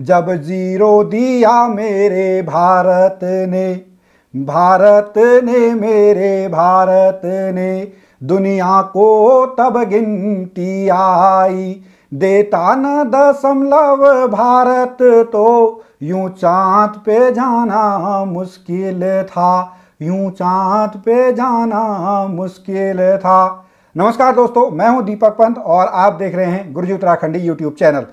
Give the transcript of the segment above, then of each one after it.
जब जीरो दिया मेरे भारत ने भारत ने मेरे भारत ने दुनिया को तब गिनती आई देता न दशमलव भारत तो यूं चाँद पे जाना मुश्किल था यूं चाँद पे जाना मुश्किल था नमस्कार दोस्तों मैं हूं दीपक पंत और आप देख रहे हैं गुरुजी उत्तराखंडी यूट्यूब चैनल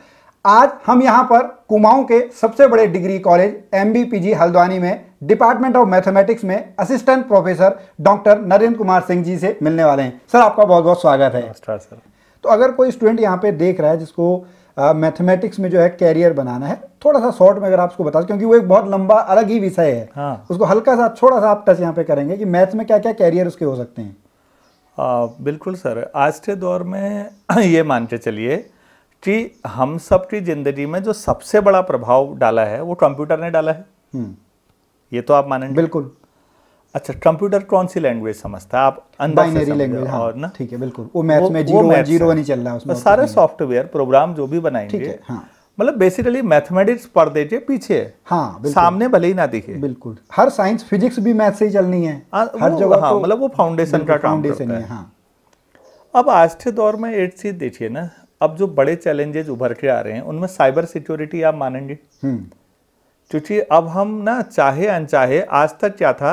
आज हम यहाँ पर कुमाऊं के सबसे बड़े डिग्री कॉलेज एमबीपीजी हल्द्वानी में डिपार्टमेंट ऑफ मैथमेटिक्स में assistant professor doctor Narendra Kumar Singh ji से मिलने वाले हैं सर आपका बहुत बहुत स्वागत है सर तो अगर कोई स्टूडेंट यहाँ पे देख रहा है जिसको मैथमेटिक्स uh, में जो है कैरियर बनाना है थोड़ा सा शॉर्ट में अगर आप उसको बता क्योंकि वो एक बहुत लंबा अलग ही विषय है हाँ। उसको हल्का सा थोड़ा सा आप टच यहाँ पे करेंगे कि मैथ्स में क्या क्या कैरियर उसके हो सकते हैं आ, बिल्कुल सर आज के दौर में ये मान के चलिए कि हम सब की जिंदगी में जो सबसे बड़ा प्रभाव डाला है वो कंप्यूटर ने डाला है हम्म। ये तो आप मानेंगे बिल्कुल अच्छा कंप्यूटर कौन सी लैंग्वेज समझता है आप बाइनरी हाँ। लैंग्वेज और ना ठीक है बिल्कुल वो मैथ में जीरो मैथ जीरो नहीं चल रहा तो है उसमें सारे सॉफ्टवेयर प्रोग्राम जो भी बनाएंगे हाँ मतलब बेसिकली मैथमेटिक्स पर्दे के पीछे हाँ सामने भले ही ना दिखे बिल्कुल हर साइंस फिजिक्स भी मैथ से ही चलनी है आ, हर जगह हाँ, तो मतलब वो फाउंडेशन का फाउंडेशन है हाँ अब आज के दौर में एक चीज देखिए ना अब जो बड़े चैलेंजेज उभर के आ रहे हैं उनमें साइबर सिक्योरिटी आप मानेंगे हम्म। क्योंकि अब हम ना चाहे अनचाहे आज तक क्या था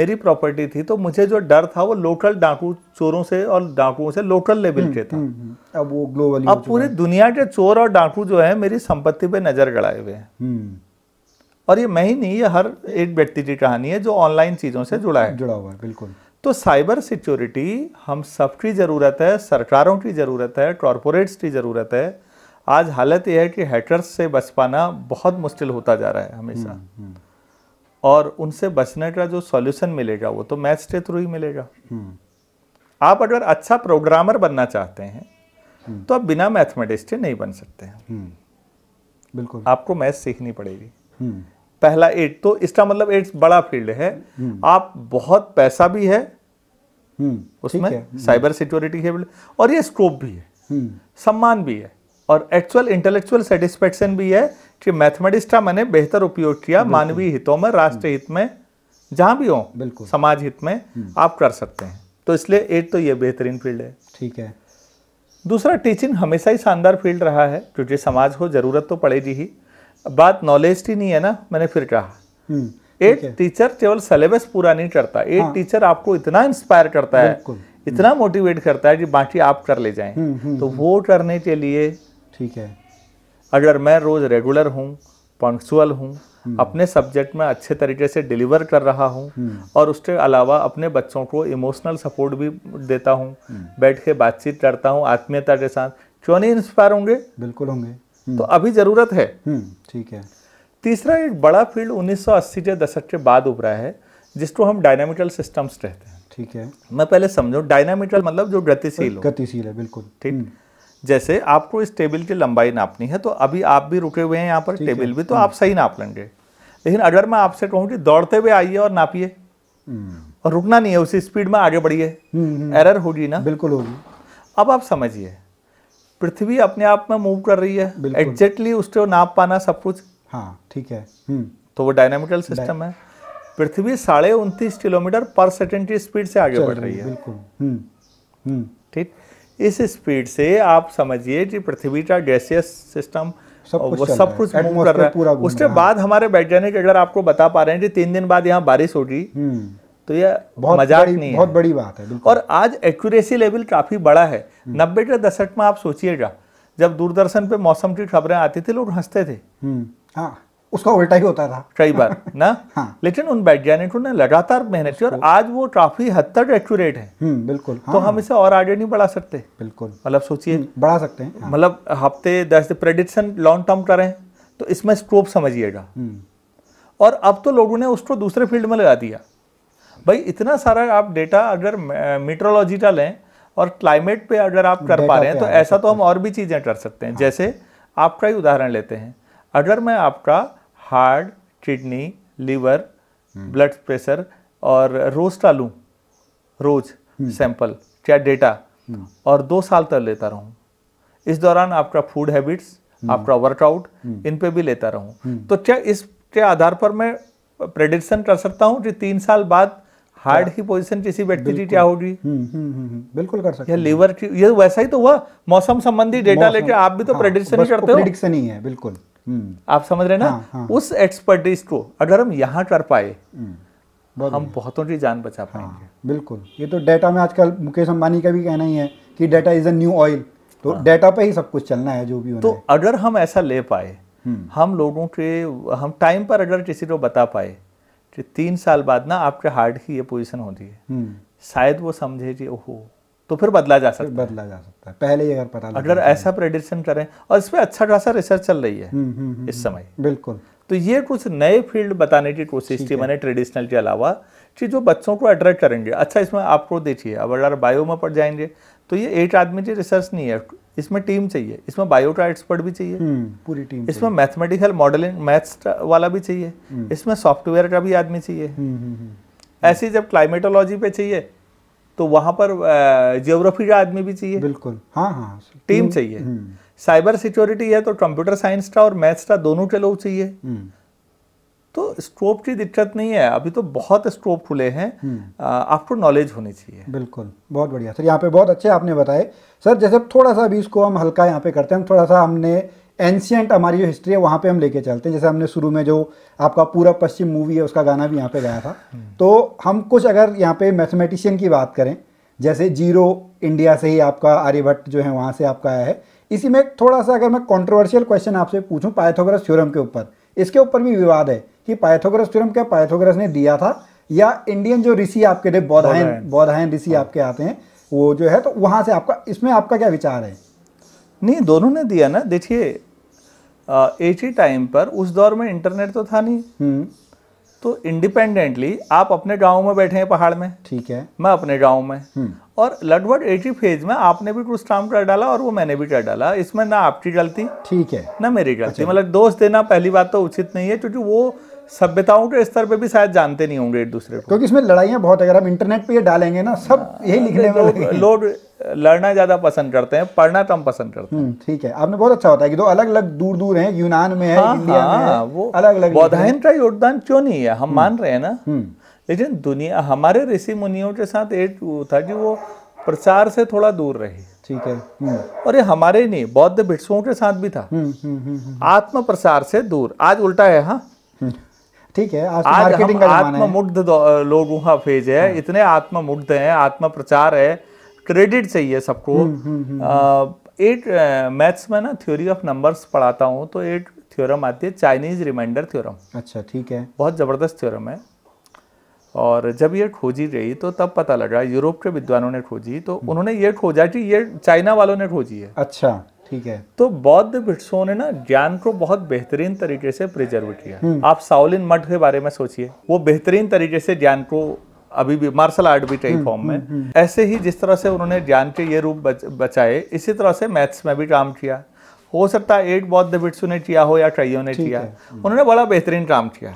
मेरी प्रॉपर्टी थी तो मुझे जो डर था वो लोकल डाकू चोरों से और डाकुओं से लोकल लेवल हम्म, के था हम्म, अब वो ग्लोबल अब पूरी दुनिया के चोर और डाकू जो है मेरी संपत्ति पे नजर गड़ाए हुए हैं और ये मैं ही नहीं ये हर एक व्यक्ति की कहानी है जो ऑनलाइन चीजों से जुड़ा है जुड़ा हुआ है बिल्कुल तो साइबर सिक्योरिटी हम सब की ज़रूरत है सरकारों की ज़रूरत है कॉरपोरेट्स की ज़रूरत है आज हालत यह है कि हैकर्स से बच पाना बहुत मुश्किल होता जा रहा है हमेशा हम्म, हम्म। और उनसे बचने का जो सॉल्यूशन मिलेगा वो तो मैथ्स के थ्रू ही मिलेगा हम्म। आप अगर अच्छा प्रोग्रामर बनना चाहते हैं तो आप बिना मैथमेटिस्ट के नहीं बन सकते हैं बिल्कुल आपको मैथ सीखनी पड़ेगी पहला एड तो इसका मतलब एड्स बड़ा फील्ड है हम्म। आप बहुत पैसा भी है हम्म, उसमें साइबर सिक्योरिटी है और ये स्कोप भी है हम्म। सम्मान भी है और एक्चुअल इंटेलेक्चुअल सेटिस्फेक्शन भी है कि मैथमेटिक्स का मैंने बेहतर उपयोग किया मानवीय हितों में राष्ट्र हित में जहां भी हो बिल्कुल समाज हित में आप कर सकते हैं तो इसलिए एड तो ये बेहतरीन फील्ड है ठीक है दूसरा टीचिंग हमेशा ही शानदार फील्ड रहा है क्योंकि समाज को ज़रूरत तो पड़ेगी ही बात नॉलेज की नहीं है ना मैंने फिर कहा हम्म, एक टीचर केवल सिलेबस पूरा नहीं करता एक हाँ। टीचर आपको इतना इंस्पायर करता है इतना मोटिवेट करता है कि बाकी आप कर ले जाएं हम्म, हम्म, तो वो करने के लिए ठीक है अगर मैं रोज रेगुलर हूँ पंक्चुअल हूँ अपने सब्जेक्ट में अच्छे तरीके से डिलीवर कर रहा हूँ और उसके अलावा अपने बच्चों को इमोशनल सपोर्ट भी देता हूँ बैठ के बातचीत करता हूँ आत्मीयता के साथ क्यों नहीं इंस्पायर होंगे बिल्कुल होंगे हम्म। तो अभी ज़रूरत है हम्म, ठीक है तीसरा एक बड़ा फील्ड 1980 के दशक के बाद उभरा है जिसको हम डायनामिकल सिस्टम्स कहते हैं ठीक है मैं पहले समझो डायनामिकल मतलब जो गतिशील गतिशील है बिल्कुल ठीक हम्म। जैसे आपको इस टेबल की लंबाई नापनी है तो अभी आप भी रुके हुए हैं यहाँ पर टेबल भी तो आप सही नाप लेंगे लेकिन अगर मैं आपसे कहूँ कि दौड़ते हुए आइए और नापिए और रुकना नहीं है उसी स्पीड में आगे बढ़िए एरर होगी ना बिल्कुल होगी अब आप समझिए पृथ्वी अपने आप में मूव कर रही है एग्जैक्टली उसके नाप पाना सब कुछ हाँ ठीक है हम्म। तो वो डायनामिकल सिस्टम है पृथ्वी साढ़े उनतीस किलोमीटर पर सेकेंड की स्पीड से आगे बढ़ रही है बिल्कुल हम्म। हम्म। ठीक इस स्पीड से आप समझिए कि पृथ्वी का गैसियस सिस्टम सब सब कुछ मूव कर रहा है उसके बाद हमारे वैज्ञानिक अगर आपको बता पा रहे हैं कि तीन दिन बाद यहाँ बारिश होगी तो यह बहुत मजाक बड़ी, नहीं है। बहुत बड़ी बात है और आज एक्यूरेसी लेवल काफ़ी बड़ा है हम्म। नब्बे के दशक में आप सोचिएगा जब दूरदर्शन पे मौसम की खबरें आती थी लोग हंसते थे हम्म, हाँ, उसका उल्टा ही होता था कई बार ना हाँ। लेकिन उन वैज्ञानिकों ने लगातार मेहनत की और आज वो काफी हद तक एक्यूरेट है हम्म, बिल्कुल तो हाँ। तो हम इसे और आगे नहीं बढ़ा सकते बिल्कुल मतलब सोचिए बढ़ा सकते हैं हाँ। मतलब हफ्ते दस प्रेडिक्शन लॉन्ग टर्म करें तो इसमें स्कोप समझिएगा और अब तो लोगों ने उसको दूसरे फील्ड में लगा दिया भाई इतना सारा आप डेटा अगर मीट्रोलॉजी का लें और क्लाइमेट पे अगर आप कर पा रहे हैं तो ऐसा तो हम और भी चीज़ें कर सकते हैं हाँ। जैसे आपका ही उदाहरण लेते हैं अगर मैं आपका हार्ट किडनी लीवर हम्म। ब्लड प्रेशर और रोज का लूँ रोज हम्म। सैंपल क्या डेटा हम्म। और दो साल तक लेता रहूँ इस दौरान आपका फूड हैबिट्स आपका वर्कआउट इन पे भी लेता रहूँ तो क्या इसके आधार पर मैं प्रेडिक्शन कर सकता हूँ कि तीन साल बाद हार्ट की पोजीशन किसी व्यक्ति की क्या होगी हम्म, हम्म, हम्म, बिल्कुल कर सकते हैं लीवर की ये वैसा ही तो हुआ मौसम संबंधी डेटा लेके आप भी तो प्रेडिक्शन हाँ, ही करते हो प्रेडिक्शन ही है बिल्कुल आप समझ रहे ना हाँ, हाँ, उस एक्सपर्टीज को अगर हम यहाँ कर पाए हम बहुतों की जान बचा हाँ, पाएंगे बिल्कुल ये तो डेटा में आजकल मुकेश अंबानी का भी कहना ही है कि data is a new oil तो डेटा हाँ। पे ही सब कुछ चलना है जो भी तो अगर हम ऐसा ले पाए हम लोगों के हम टाइम पर अगर किसी को बता पाए कि तीन साल बाद ना आपके हार्ट की ये पोजीशन होती है हम्म। शायद वो समझे कि ओहो तो फिर बदला जा सकता है बदला जा सकता है पहले ही अगर पता अगर ऐसा प्रेडिक्शन करें और इस पर अच्छा खासा रिसर्च चल रही है हम्म, हम्म, इस समय बिल्कुल तो ये कुछ नए फील्ड बताने की कोशिश थी मैंने ट्रेडिशनल के अलावा कि जो बच्चों को अट्रैक्ट करेंगे अच्छा इसमें आपको देखिए अब अगर बायो में पड़ जाएंगे तो ये एक आदमी की रिसर्च नहीं है इसमें टीम चाहिए इसमें बायोटा एक्सपर्ट भी चाहिए हम्म, पूरी टीम इसमें मैथमेटिकल मॉडलिंग मैथ्स वाला भी चाहिए हम्म। इसमें सॉफ्टवेयर का भी आदमी चाहिए हम्म, ऐसी जब क्लाइमेटोलॉजी पे चाहिए तो वहां पर जियोग्राफी का आदमी भी चाहिए बिल्कुल हाँ हाँ टीम चाहिए साइबर सिक्योरिटी है तो कंप्यूटर साइंस का और मैथ्स का दोनों के लोग चाहिए तो स्ट्रोप की दिक्कत नहीं है अभी तो बहुत स्ट्रोप खुले हैं हम्म। आपको नॉलेज होनी चाहिए बिल्कुल बहुत बढ़िया सर यहाँ पे बहुत अच्छे आपने बताए सर जैसे थोड़ा सा अभी इसको हम हल्का यहाँ पे करते हैं थोड़ा सा हमने एंशियंट हमारी जो हिस्ट्री है वहाँ पे हम लेके चलते हैं जैसे हमने शुरू में जो आपका पूरा पश्चिम मूवी है उसका गाना भी यहाँ पे गाया था हम्म। तो हम कुछ अगर यहाँ पे मैथमेटिशियन की बात करें जैसे जीरो इंडिया से ही आपका आर्यभट्ट जो है वहाँ से आपका आया है इसी में थोड़ा सा अगर मैं कॉन्ट्रोवर्शियल क्वेश्चन आपसे पूछूँ पाइथागोरस थ्योरम के ऊपर इसके ऊपर भी विवाद है कि पाइथोग्रस थ्योरम क्या पाइथोग्रस ने दिया था या इंडियन जो ऋषि आपके थे बौधायन बौधायन ऋषि हाँ। आपके आते हैं वो जो है तो वहाँ से आपका इसमें आपका क्या विचार है नहीं दोनों ने दिया ना देखिए एक ही टाइम पर उस दौर में इंटरनेट तो था नहीं हम्म। तो इंडिपेंडेंटली आप अपने गांव में बैठे हैं पहाड़ में ठीक है मैं अपने गांव में हम्म। और लगभग एक ही फेज में आपने भी कुछ काम कर डाला और वो मैंने भी कर डाला इसमें ना आपकी गलती ठीक है ना मेरी गलती अच्छा। मतलब दोष देना पहली बात तो उचित नहीं है क्योंकि वो सभ्यताओं के स्तर पे भी शायद जानते नहीं होंगे एक दूसरे को क्योंकि इसमें लड़ाइयाँ बहुत अगर हम इंटरनेट पे ये डालेंगे ना सब यही लिखने में लोग लड़ना ज़्यादा पसंद करते हैं पढ़ना कम पसंद करते हैं हम्म, ठीक है आपने बहुत अच्छा होता है कि दो अलग अलग दूर दूर हैं यूनान में है हाँ, इंडिया में हाँ, वो अलग अलग बौधायन का योगदान क्यों नहीं है हम हम्म, मान रहे हैं ना हम्म। लेकिन दुनिया हमारे ऋषि मुनियों के साथ एक था कि वो प्रचार से थोड़ा दूर रहे ठीक है और ये हमारे नहीं बौद्ध भिक्षुओं के साथ भी था आत्म प्रसार से दूर आज उल्टा है हाँ ठीक है आज, तो आज मार्केटिंग का जमाना आत्म मुग्ध लोगों का फेज है हाँ। इतने मुग्ध है आत्म प्रचार है क्रेडिट चाहिए सबको एट हम्म, मैथ्स हम्म, हम्म, में ना थ्योरी ऑफ नंबर्स पढ़ाता हूँ तो एट थ्योरम आती है चाइनीज रिमाइंडर थ्योरम अच्छा ठीक है बहुत ज़बरदस्त थ्योरम है और जब ये खोजी गई तो तब पता लगा यूरोप के विद्वानों ने खोजी तो उन्होंने ये खोजा कि ये चाइना वालों ने खोजी है अच्छा ठीक है तो बौद्ध भिक्षुओं ने ना ज्ञान को बहुत बेहतरीन तरीके से प्रिजर्व किया हम्म। आप साउलिन मठ के बारे में सोचिए वो बेहतरीन तरीके से ज्ञान को अभी भी मार्शल आर्ट भी कई फॉर्म हम्म, में हम्म, ऐसे ही जिस तरह से उन्होंने ज्ञान के ये रूप बच, बचाए इसी तरह से मैथ्स में भी काम किया हो सकता है एक बौद्ध भिक्षु ने किया हो या कईयों ने किया उन्होंने बड़ा बेहतरीन काम किया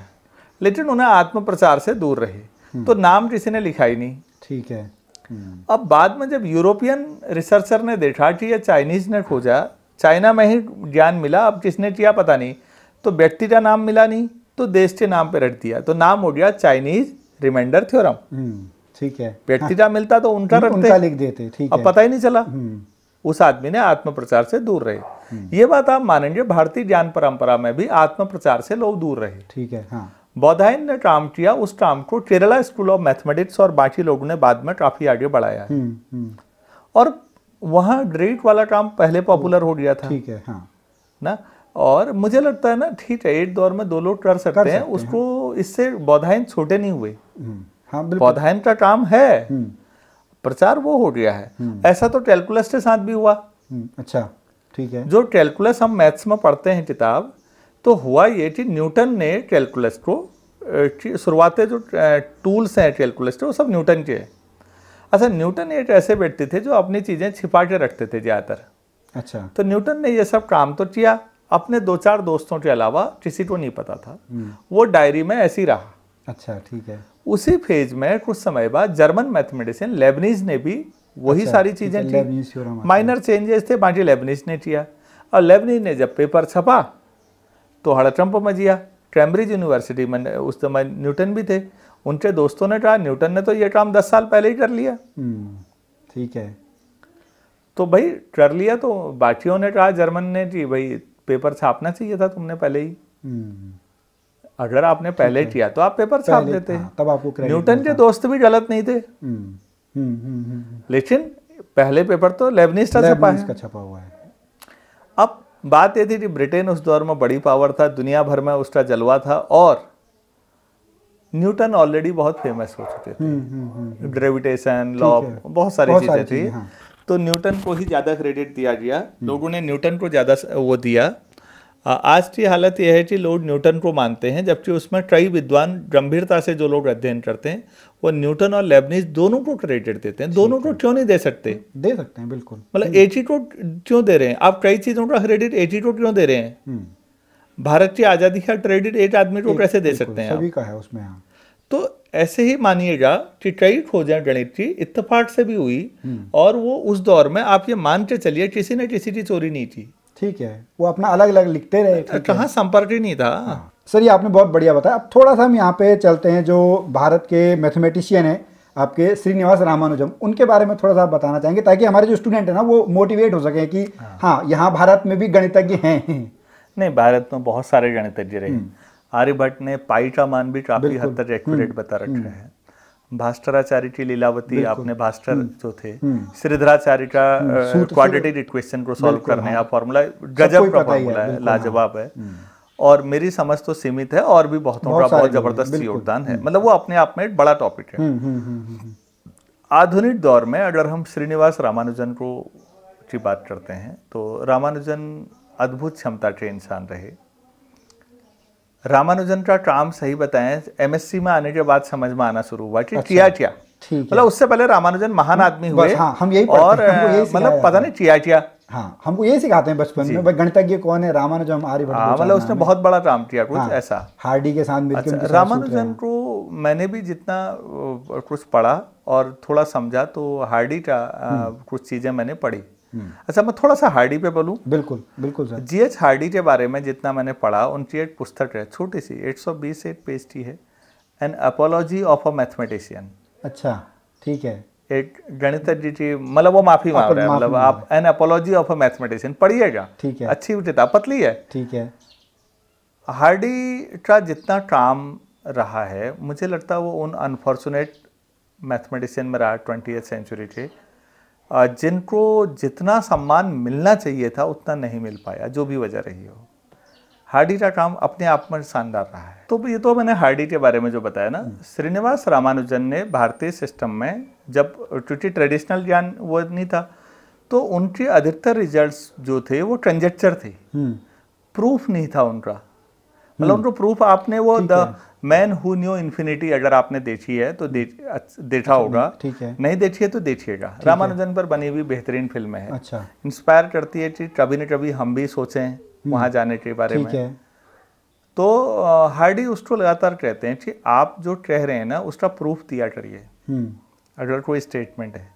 लेकिन उन्हें आत्म प्रचार से दूर रहे तो नाम किसी ने लिखा ही नहीं ठीक है हम्म। अब बाद में जब यूरोपियन रिसर्चर ने देखा कि यह चाइनीज ने खोजा चाइना में ही ज्ञान मिला अब किसने किया पता नहीं तो व्यक्ति का नाम मिला नहीं तो देश के नाम पर रख दिया तो नाम हो गया चाइनीज रिमाइंडर थ्योरम हम्म, ठीक है व्यक्ति का मिलता तो उनका रखते लिख देते ठीक अब पता ही नहीं चला हम्म। उस आदमी ने आत्म प्रचार से दूर रहे ये बात आप मानेंगे भारतीय ज्ञान परंपरा में भी आत्म प्रचार से लोग दूर रहे ठीक है हाँ। बौधायन ने ट्राम किया उस ट्राम को केरला स्कूल ऑफ मैथमेटिक्स और बाकी लोगों ने बाद में काफी आगे बढ़ाया है हम्म, हम्म। और वहाँ ग्रेट वाला ट्राम पहले पॉपुलर हो गया था ठीक है हाँ। ना और मुझे लगता है ना ठीक है एक दौर में दो लोग कर सकते, कर सकते हैं उसको हाँ। इससे बौधायन छोटे नहीं हुए हम्म, हाँ, बौधायन का काम है प्रचार वो हो गया है ऐसा तो कैलकुलस के साथ भी हुआ अच्छा ठीक है जो कैलकुलस हम मैथ्स में पढ़ते हैं किताब तो हुआ ये कि न्यूटन ने कैलकुलस को शुरुआत जो टूल्स हैं कैलकुलस के वो सब न्यूटन के हैं अच्छा न्यूटन एक ऐसे व्यक्ति थे जो अपनी चीज़ें छिपा के रखते थे ज़्यादातर अच्छा तो न्यूटन ने ये सब काम तो किया अपने दो चार दोस्तों के अलावा किसी को नहीं पता था हम्म। वो डायरी में ऐसी रहा अच्छा ठीक है उसी फेज में कुछ समय बाद जर्मन मैथमेटिशियन लेबनीज ने भी वही अच्छा, सारी चीज़ें माइनर चेंजेस थे बाकी लेबनीज ने किया और लेबनीज ने जब पेपर छपा तो हड़कंप मजिया कैम्ब्रिज यूनिवर्सिटी में उस समय न्यूटन भी थे उनके दोस्तों ने कहा न्यूटन ने तो ये काम दस साल पहले ही कर लिया हम्म, ठीक है तो भाई कर लिया तो बाकियों ने कहा जर्मन ने कि भाई पेपर छापना चाहिए था तुमने पहले ही हम्म। अगर आपने पहले किया तो आप पेपर छाप देते हाँ, तब आपको न्यूटन के दोस्त भी गलत नहीं थे हम्म, लेकिन पहले पेपर तो लेबनिस का छपा हुआ है बात ये थी कि ब्रिटेन उस दौर में बड़ी पावर था दुनिया भर में उसका जलवा था और न्यूटन ऑलरेडी बहुत फेमस हो चुके थे ग्रेविटेशन हम्म, लॉ हम्म, हम्म, बहुत सारी चीज़ें थी हाँ। तो न्यूटन को ही ज़्यादा क्रेडिट दिया गया लोगों ने न्यूटन को ज़्यादा वो दिया आज की हालत यह है कि लोग न्यूटन को मानते हैं जबकि उसमें कई विद्वान गंभीरता से जो लोग अध्ययन करते हैं वो न्यूटन और लेबनीज दोनों को क्रेडिट देते हैं दोनों को क्यों नहीं दे सकते दे सकते हैं बिल्कुल मतलब एटी को क्यों दे रहे हैं आप कई चीज़ों का क्रेडिट एटी को क्यों दे रहे हैं हम्म। भारत की आज़ादी का क्रेडिट एक आदमी को कैसे दे सकते हैं सभी का है उसमें हाँ। तो ऐसे ही मानिएगा कि कई खोजें गणित की इतफाक से भी हुई हम्म। और वो उस दौर में आप ये मान के चलिए किसी ने किसी की चोरी नहीं की ठीक है वो अपना अलग अलग लिखते रहे कहाँ संपर्क ही नहीं था हाँ। सर ये आपने बहुत बढ़िया बताया अब थोड़ा सा हम यहाँ पे चलते हैं जो भारत के मैथमेटिशियन है आपके श्रीनिवास रामानुजम उनके बारे में थोड़ा सा बताना चाहेंगे ताकि हमारे जो स्टूडेंट है ना वो मोटिवेट हो सके कि हाँ, हाँ यहाँ भारत में भी गणितज्ञ हैं नहीं भारत में बहुत सारे गणितज्ञ रहे हम्म। आर्यभट्ट ने पाई का मान भी काफी हद तक एक्यूरेट हम्म। बता रखे हम्म। हैं भास्टराचार्य लीलावती आपने भास्टर हम्म. जो थे का क्वाड्रेटिक इक्वेशन को सॉल्व करने का हाँ. फॉर्मूला गजब का फॉर्मूला है हाँ. लाजवाब है हम्म. और मेरी समझ तो सीमित है और भी बहुतों का बहुत जबरदस्त योगदान है हम्म. मतलब वो अपने आप में एक बड़ा टॉपिक है आधुनिक दौर में अगर हम श्रीनिवास रामानुजन को की बात करते हैं तो रामानुजन अद्भुत क्षमता के इंसान रहे रामानुजन का ट्राम सही बताएं एमएससी में आने के बाद समझ में आना शुरू हुआ कि चिया चिया मतलब उससे पहले रामानुजन महान हम्म, आदमी हुए हाँ, हम यही और मतलब पता नहीं चिया चिया हाँ हमको यही सिखाते हैं बचपन में भाई गणितज्ञ कौन है रामानुजन हाँ, मतलब उसने बहुत बड़ा काम किया कुछ हाँ, ऐसा हार्डी के साथ मिलकर अच्छा, रामानुजन को मैंने भी जितना कुछ पढ़ा और थोड़ा समझा तो हार्डी का हम्म। कुछ चीजें मैंने पढ़ी हम्म। अच्छा मैं थोड़ा सा हार्डी पे बोलूँ बिल्कुल बिल्कुल सर जी एच हार्डी के बारे में जितना मैंने पढ़ा उनकी एक पुस्तक है छोटी सी 820 एट पेज की है an apology of a mathematician अच्छा ठीक है एक गणित की मतलब वो माफी मांग हाँ, रहे हैं मतलब आप an apology of a mathematician पढ़िएगा ठीक है अच्छी किताब पतली है ठीक है हार्डी का जितना काम रहा है मुझे लगता है वो उन अनफॉर्चुनेट मैथमेटिशियन में रहा ट्वेंटी सेंचुरी के जिनको जितना सम्मान मिलना चाहिए था उतना नहीं मिल पाया जो भी वजह रही हो हार्डी का काम अपने आप में शानदार रहा है तो ये तो मैंने हार्डी के बारे में जो बताया ना हम्म। श्रीनिवास रामानुजन ने भारतीय सिस्टम में जब क्योंकि ट्रेडिशनल ज्ञान वो नहीं था तो उनके अधिकतर रिजल्ट्स जो थे वो कंजेक्चर थे प्रूफ हम्म। नहीं था उनका मतलब हम्म। उनको प्रूफ आपने वो the man who knew infinity अगर आपने देखी है तो हम्म। देखा हम्म, होगा ठीक है नहीं देखी है तो देखिएगा रामानुजन पर बनी हुई बेहतरीन फिल्म है अच्छा इंस्पायर करती है कि कभी न कभी हम भी सोचें हम्म। वहाँ जाने के बारे में तो हार्डी उसको लगातार कहते हैं कि आप जो कह रहे हैं ना उसका प्रूफ दिया करिए अगर कोई स्टेटमेंट है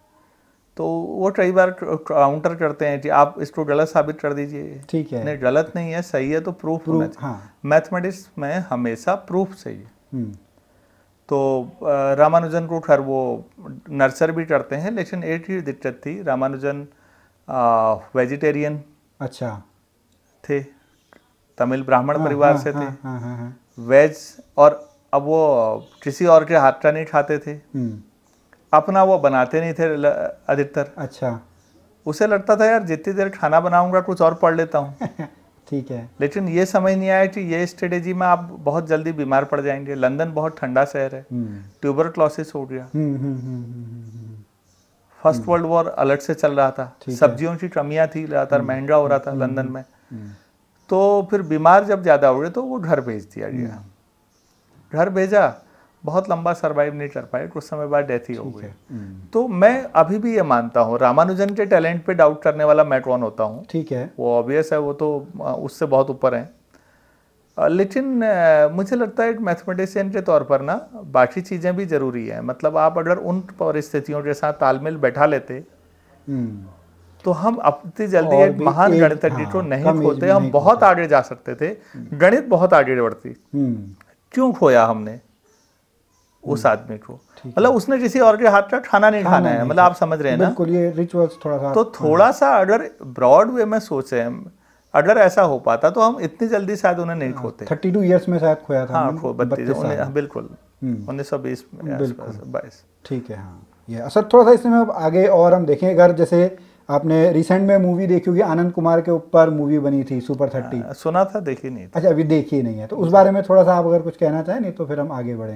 तो वो कई बार काउंटर करते हैं कि आप इसको गलत साबित कर दीजिए ठीक है नहीं गलत नहीं है सही है तो प्रूफ, होना हाँ। चाहिए हाँ। मैथमेटिक्स में हमेशा प्रूफ सही है तो रामानुजन को खैर वो नर्सर भी करते हैं लेकिन एक ही दिक्कत थी रामानुजन वेजिटेरियन अच्छा थे तमिल ब्राह्मण हाँ, परिवार हाँ, से हाँ, थे हाँ, हाँ, हाँ, वेज और अब वो किसी और के हाथ का नहीं खाते थे हम्म। अपना वो बनाते नहीं थे अधिकतर अच्छा उसे लगता था यार जितनी देर खाना बनाऊंगा कुछ और पढ़ लेता हूँ ठीक है लेकिन ये समझ नहीं आया कि ये स्ट्रेटेजी में आप बहुत जल्दी बीमार पड़ जाएंगे लंदन बहुत ठंडा शहर है ट्यूबर हम्म। क्लॉसिस हो गया फर्स्ट वर्ल्ड वॉर अलर्ट से चल रहा था सब्जियों की कमियाँ थी लगातार हम्म, महंगा हो रहा था हम्म, लंदन में तो फिर बीमार जब ज़्यादा हो गए तो वो घर भेज दिया गया घर भेजा बहुत लंबा सरवाइव नहीं कर पाए कुछ समय बाद डेथ ही हो गई हम्म। तो मैं अभी भी ये मानता हूँ रामानुजन के टैलेंट पे डाउट करने वाला मैं कौन होता हूँ ठीक है वो ऑब्वियस है वो तो उससे बहुत ऊपर है लेकिन मुझे लगता है मैथमेटिशियन के तौर पर ना बाकी चीज़ें भी ज़रूरी है मतलब आप अगर उन परिस्थितियों के साथ तालमेल बैठा लेते हम्म। तो हम अपनी जल्दी एक महान गणित हाँ, को नहीं खोते हम बहुत आगे जा सकते थे हम्म। गणित बहुत आगे बढ़ती क्यों खोया हमने उस आदमी को मतलब उसने किसी और के हाथ का खाना नहीं खाना है मतलब आप समझ रहे हैं ना ये रिचुअल्स थोड़ा सा तो हाँ। थोड़ा सा अगर ब्रॉड वे में सोचे अगर ऐसा हो पाता तो हम इतनी जल्दी शायद उन्हें नहीं हाँ, खोते थर्टी टू ईयर्स में शायद खोया था हाँ बिल्कुल हम्म। उन्नीस सौ बीस बाईस ठीक है हाँ ये असर अच्छा, थोड़ा सा इसमें आगे और हम देखें अगर जैसे आपने रिसेंट में मूवी देखी होगी आनंद कुमार के ऊपर मूवी बनी थी सुपर थर्टी सुना था देखी नहीं था। अच्छा अभी देखी नहीं है तो उस बारे में थोड़ा सा आप अगर कुछ कहना चाहें नहीं तो फिर हम आगे बढ़े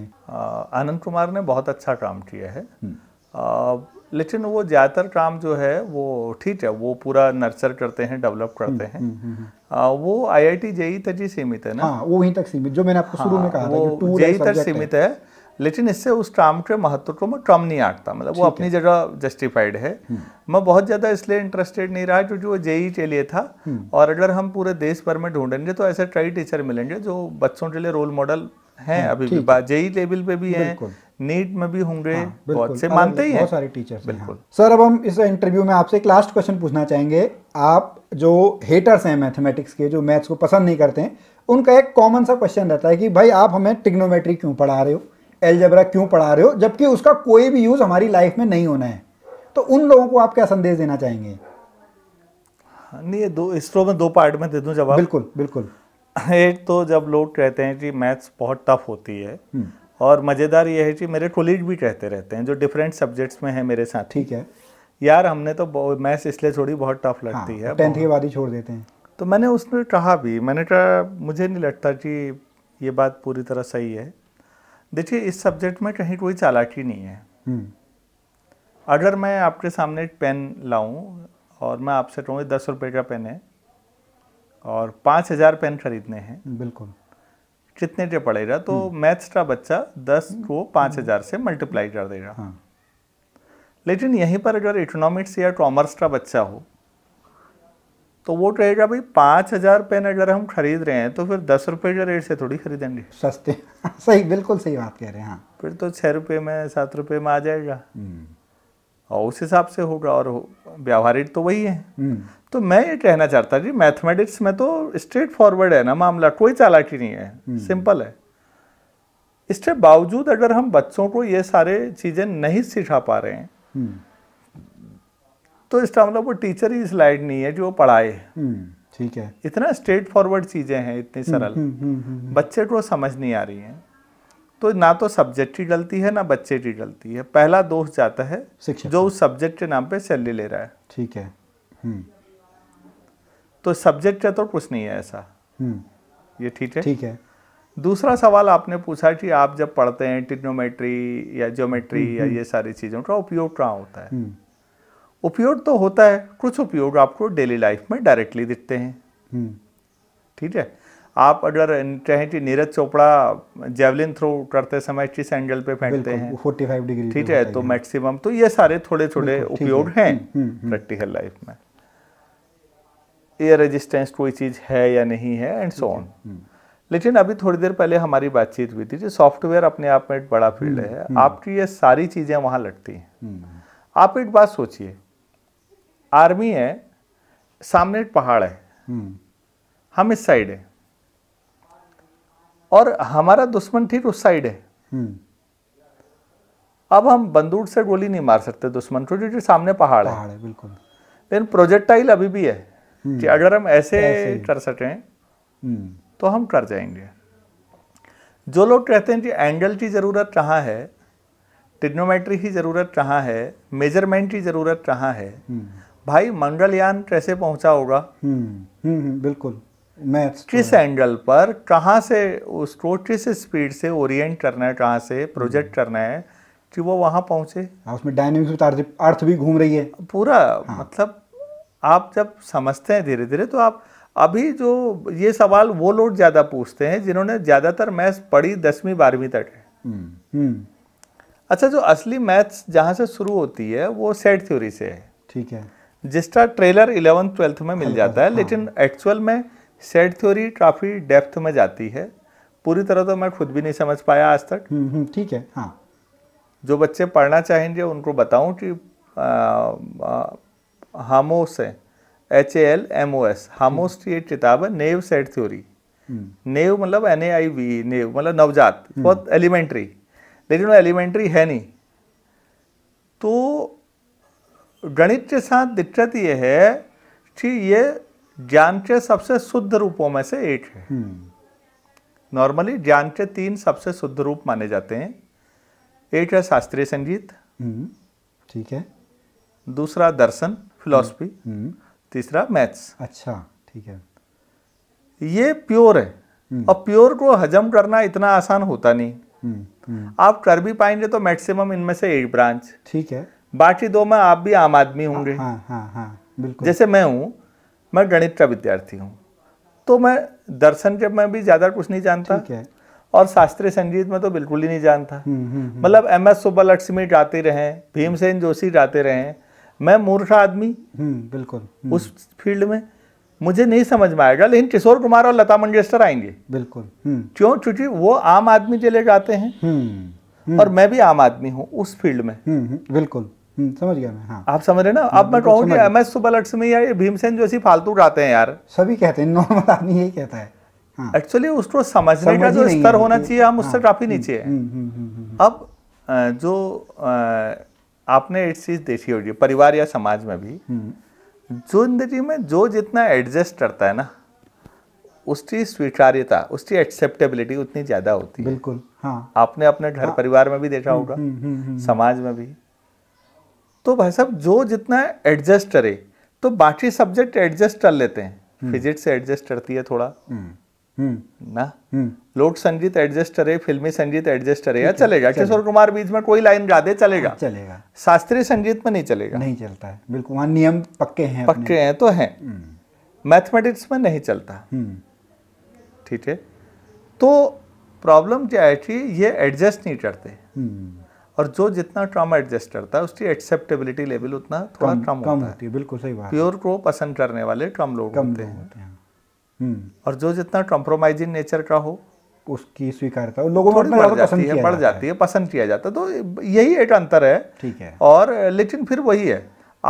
आनंद कुमार ने बहुत अच्छा काम किया है हम्म। लेकिन वो ज़्यादातर काम जो है वो ठीक है वो पूरा नर्चर करते हैं डेवलप हम्म, करते हैं हम्म, वो आई आई टी जेई तक ही सीमित है ना हाँ, वो वहीं तक सीमित जो मैंने आपको हाँ, शुरू में कहा था जेई e तक सीमित है लेकिन इससे उस ट्रम्प के महत्व मैं ट्रम नहीं आटता मतलब वो अपनी जगह जस्टिफाइड है हम्म। मैं बहुत ज़्यादा इसलिए इंटरेस्टेड नहीं रहा क्योंकि वो जेई के लिए था हम्म। और अगर हम पूरे देश भर में ढूंढेंगे तो ऐसे कई टीचर मिलेंगे जो बच्चों के लिए रोल मॉडल हैं हाँ, अभी भी जेई लेवल पे भी हैं नीट में भी होंगे हाँ, बहुत से मानते ही बहुत सारे टीचर हाँ। बिल्कुल सर अब हम इस इंटरव्यू में आपसे एक लास्ट क्वेश्चन पूछना चाहेंगे आप जो हेटर्स हैं मैथमेटिक्स के जो मैथ्स को पसंद नहीं करते हैं उनका एक कॉमन सा क्वेश्चन रहता है कि भाई आप हमें टिग्नोमेट्री क्यों पढ़ा रहे हो एलजबरा क्यों पढ़ा रहे हो जबकि उसका कोई भी यूज़ हमारी लाइफ में नहीं होना है तो उन लोगों को आप क्या संदेश देना चाहेंगे हाँ, नहीं ये दो इसरो में दो पार्ट में दे दूँ जवाब बिल्कुल बिल्कुल एक तो जब लोग कहते हैं कि मैथ्स बहुत टफ होती है हम्म। और मज़ेदार ये है कि मेरे कोलीग भी कहते रहते हैं जो डिफरेंट सब्जेक्ट्स में है मेरे साथ ठीक है यार हमने तो मैथ्स इसलिए छोड़ी बहुत टफ हाँ, लगती हाँ, है टेंथ के बाद ही छोड़ देते हैं तो मैंने उसमें कहा भी मैंने कहा मुझे नहीं लगता कि ये बात पूरी तरह सही है देखिए इस सब्जेक्ट में कहीं कोई चालाकी नहीं है हम्म। अगर मैं आपके सामने एक पेन लाऊं और मैं आपसे कहूँ दस रुपये का पेन है और पाँच हज़ार पेन खरीदने हैं बिल्कुल कितने के पड़ेगा तो मैथ्स हम्म। का बच्चा दस हम्म। को पाँच हज़ार से मल्टीप्लाई कर देगा हाँ। लेकिन यहीं पर अगर इकोनॉमिक्स या कॉमर्स का बच्चा हो तो वो रहेगा भाई पाँच हज़ार पेन अगर हम खरीद रहे हैं तो फिर दस रुपये के रेट से थोड़ी खरीदेंगे सस्ते सही बिल्कुल सही बात कह रहे हैं हाँ फिर तो छः रुपये में सात रुपये में आ जाएगा हम्म। और उस हिसाब से होगा और व्यवहारिक तो वही है हम्म। तो मैं ये कहना चाहता जी मैथमेटिक्स में तो स्ट्रेट फॉरवर्ड है ना मामला कोई चालाकी नहीं है हम्म। सिंपल है इसके बावजूद अगर हम बच्चों को ये सारे चीज़ें नहीं सिखा पा रहे हैं तो इसका मतलब वो टीचर ही स्लाइड नहीं है जो पढ़ाए हम्म, ठीक है इतना स्ट्रेट फॉरवर्ड चीज़ें हैं इतनी हम्म, सरल हम्म, बच्चे को समझ नहीं आ रही हैं तो ना तो सब्जेक्ट की गलती है ना बच्चे की गलती है पहला दोष जाता है जो उस सब्जेक्ट के नाम पे सैलरी ले रहा है ठीक है तो सब्जेक्ट का तो कुछ नहीं है ऐसा ये ठीक है ठीक है दूसरा सवाल आपने पूछा कि आप जब पढ़ते हैं टिग्नोमेट्री या ज्योमेट्री या ये सारी चीज़ों का उपयोग कहाँ होता है उपयोग तो होता है कुछ उपयोग आपको डेली लाइफ में डायरेक्टली दिखते हैं हम्म, ठीक है आप अगर कहें कि नीरज चोपड़ा जेवलिन थ्रो करते समय किस एंगल पे फेंकते हैं फाइव डिग्री ठीक है तो मैक्सिमम तो ये सारे थोड़े थोड़े उपयोग हैं प्रैक्टिकल हम्म, हम्म, लाइफ में एयर रेजिस्टेंस कोई चीज़ है या नहीं है एंड सो ऑन लेकिन अभी थोड़ी देर पहले हमारी बातचीत हुई थी सॉफ्टवेयर अपने आप में एक बड़ा फील्ड है आपकी ये सारी चीज़ें वहां लटती हैं आप एक बात सोचिए आर्मी है सामने पहाड़ है हम्म। हम इस साइड है और हमारा दुश्मन ठीक उस साइड है हम्म। अब हम बंदूक से गोली नहीं मार सकते दुश्मन को क्योंकि सामने पहाड़ है बिल्कुल लेकिन प्रोजेक्टाइल अभी भी है हम्म। कि अगर हम ऐसे, ऐसे कर सके तो हम कर जाएंगे जो लोग कहते हैं कि एंगल की ज़रूरत कहाँ है टिग्नोमेट्री की ज़रूरत कहाँ है मेजरमेंट की ज़रूरत कहाँ है भाई मंगलयान कैसे पहुंचा होगा हम्म, हम्म, हम्म, बिल्कुल तो किस एंगल पर कहाँ से उसको किस स्पीड से ओरिएंट करना है कहाँ से प्रोजेक्ट करना है कि वो वहाँ पहुँचे हाँ, उसमें डायनेमिक्स अर्थ भी घूम रही है पूरा हाँ। मतलब आप जब समझते हैं धीरे धीरे तो आप अभी जो ये सवाल वो लोग ज़्यादा पूछते हैं जिन्होंने ज़्यादातर मैथ्स पढ़ी दसवीं बारहवीं तक है अच्छा जो असली मैथ्स जहाँ से शुरू होती है वो सेट थ्योरी से है ठीक है जिसका ट्रेलर इलेवंथ ट्वेल्थ में मिल जाता है हाँ। लेकिन एक्चुअल में सेट थ्योरी काफ़ी डेप्थ में जाती है पूरी तरह तो मैं खुद भी नहीं समझ पाया आज तक हम्म, हम्म, ठीक है हाँ जो बच्चे पढ़ना चाहेंगे उनको बताऊं कि हामोस है H A L M O S Halmos की एक किताब है नेव सेट थ्योरी हम्म। नेव मतलब एन ए आई वी नेव मतलब नवजात बहुत एलिमेंट्री लेकिन वो एलिमेंट्री है नहीं तो गणित के साथ दिक्कत ये है कि ये ज्ञान के सबसे शुद्ध रूपों में से एक है नॉर्मली हम्म। ज्ञान के तीन सबसे शुद्ध रूप माने जाते हैं एक है शास्त्रीय संगीत हम्म। ठीक है दूसरा दर्शन फिलोसफी हम्म। तीसरा मैथ्स अच्छा ठीक है ये प्योर है और प्योर को हजम करना इतना आसान होता नहीं आप कर भी पाएंगे तो मैक्सिमम इनमें से एक ब्रांच ठीक है बाकी दो में आप भी आम आदमी होंगे हाँ, हाँ, हाँ, हाँ, बिल्कुल जैसे मैं हूँ मैं गणित का विद्यार्थी हूँ तो मैं दर्शन के मैं भी ज़्यादा कुछ नहीं जानता ठीक है और शास्त्रीय संगीत में तो बिल्कुल ही नहीं जानता हम्म, हम्म, हम्म। मतलब एम एस सुब्बालक्ष्मी गाते रहे भीमसेन जोशी गाते रहे मैं मूर्ख आदमी बिल्कुल उस फील्ड में मुझे नहीं समझ में आएगा लेकिन किशोर कुमार और लता मंगेशकर आएंगे बिल्कुल क्यों चूंकि वो आम आदमी चले जाते हैं और मैं भी आम आदमी हूँ उस फील्ड में बिल्कुल हम्म, समझ गया मैं हाँ आप समझ रहे ना हाँ, अब मैं कहूँ एम एस सुब्बालक्ष्मी में या भीमसेन जो ऐसी फालतू उड़ाते हैं यार सभी कहते हैं नॉर्मल आदमी यही कहता है हाँ। एक्चुअली हाँ। उसको समझने समझ का जो स्तर होना चाहिए हम हाँ, उससे काफी हम्म, नीचे है हम्म, अब जो आपने एक चीज देखी होगी परिवार या समाज में भी जो जिंदगी में जो जितना एडजस्ट करता है ना उसकी स्वीकार्यता उसकी एक्सेप्टेबिलिटी उतनी ज्यादा होती है बिल्कुल हाँ आपने अपने घर हाँ। परिवार में भी देखा होगा समाज में भी तो भाई साहब जो जितना एडजस्ट करे तो बाकी सब्जेक्ट एडजस्ट कर लेते हैं फिजिक्स हम्म। एडजस्ट करती है थोड़ा हम्म, हम्म। ना लोक संगीत एडजस्ट करे फिल्मी संगीत एडजस्ट करे या चलेगा किशोर कुमार बीच में कोई लाइन गा दे चलेगा हाँ, चलेगा शास्त्रीय संगीत में नहीं चलेगा नहीं चलता है बिल्कुल वहां नियम पक्के हैं पक्के हैं तो हैं मैथमेटिक्स में नहीं चलता ठीक है तो प्रॉब्लम क्या है कि ये एडजस्ट नहीं करते और जो जितना ट्रामा एडजस्ट करता है उसकी एक्सेप्टेबिलिटी लेवल उतना थोड़ा कम, कम होती है बिल्कुल सही बात प्योर को पसंद करने वाले ट्रम लोग कम होते हैं, हम्म। और जो जितना कॉम्प्रोमाइजिंग नेचर का हो उसकी स्वीकारता लोगों को बढ़ जाती है बढ़ जाती है पसंद किया जाता है तो यही एक अंतर है ठीक है और लेकिन फिर वही है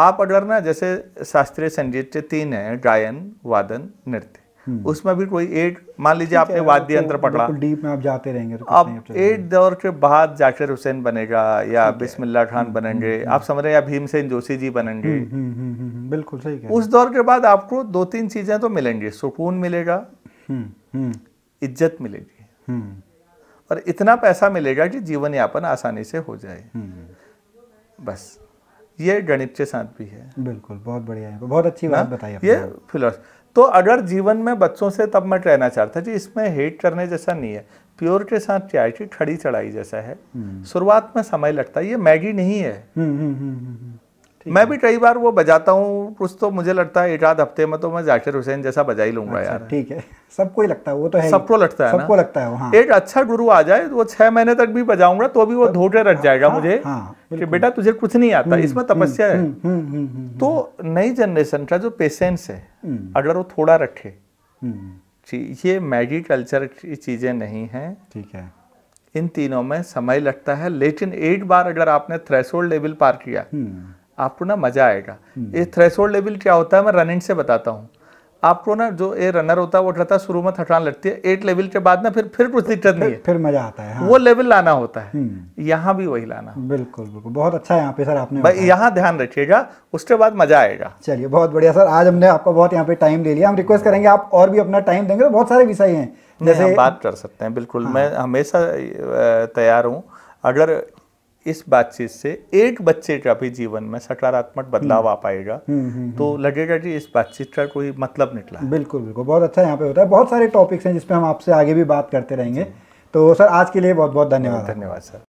आप अगर ना जैसे शास्त्रीय संगीत के तीन हैं गायन वादन नृत्य हम्म। उसमें भी कोई एट मान लीजिए आपने तो वाद्य यंत्र तो पकड़ा डीप में आप जाते रहेंगे आप तो एट दौर के बाद जाकिर हुसैन बनेगा या बिस्मिल्ला खान हम्म, बनेंगे हम्म, आप समझ रहे हैं या भीमसेन जोशी जी बनेंगे बिल्कुल सही उस दौर के बाद आपको दो तीन चीजें तो मिलेंगी सुकून मिलेगा इज्जत मिलेगी और इतना पैसा मिलेगा कि जीवन यापन आसानी से हो जाए बस ये गणित के साथ भी है बिल्कुल बहुत बढ़िया है बहुत अच्छी बात बताई ये फिलोस तो अगर जीवन में बच्चों से तब मैं कहना चाहता जी इसमें हेट करने जैसा नहीं है प्योर के साथ चाय की खड़ी चढ़ाई जैसा है हम्म। शुरुआत में समय लगता है ये मैगी नहीं है हम्म, हम्म, मैं भी कई बार वो बजाता हूँ कुछ तो मुझे लगता है एक आध हफ्ते में तो मैं जाकिर हुसैन जैसा बजा ही लूंगा अच्छा, यार ठीक है सबको ही लगता है वो तो है सबको लगता है सबको लगता है हाँ। एक अच्छा गुरु आ जाए तो वो छह महीने तक भी बजाऊंगा तो भी वो धोटे रख जाएगा हाँ, मुझे हाँ, हाँ, कि बेटा तुझे कुछ नहीं आता हम्म, इसमें तपस्या हम्म, है हम्म, तो नई जनरेशन का जो पेशेंस है अगर वो थोड़ा रखे ये मैगी कल्चर की चीजें नहीं है ठीक है इन तीनों में समय लगता है लेकिन एक बार अगर आपने थ्रेसोल्ड लेवल पार किया आपको ना मजा आएगा हम्म। ये थ्रेशोल्ड लेवल क्या होता है मैं रनिंग से बताता हूँ आपको ना जो ये रनर होता है वो उठाता है शुरू में थकान लगती है एट लेवल के बाद ना फिर फिर कुछ दिक्कत नहीं है फिर मजा आता है हाँ। वो लेवल लाना होता है हम्म। यहाँ भी वही लाना बिल्कुल बिल्कुल बहुत अच्छा यहाँ पे सर आपने यहाँ ध्यान रखिएगा उसके बाद मजा आएगा चलिए बहुत बढ़िया सर आज हमने आपका बहुत यहाँ पे टाइम ले लिया हम रिक्वेस्ट करेंगे आप और भी अपना टाइम देंगे तो बहुत सारे विषय है जैसे बात कर सकते हैं बिल्कुल हाँ। मैं हमेशा तैयार हूँ अगर इस बातचीत से एक बच्चे का भी जीवन में सकारात्मक बदलाव हम्म। आ पाएगा हम्म, हम्म, तो लगेगा कि इस बातचीत का कोई मतलब निकला बिल्कुल बिल्कुल बहुत अच्छा यहाँ पे होता है बहुत सारे टॉपिक्स हैं जिसपे हम आपसे आगे भी बात करते रहेंगे तो सर आज के लिए बहुत बहुत धन्यवाद धन्यवाद सर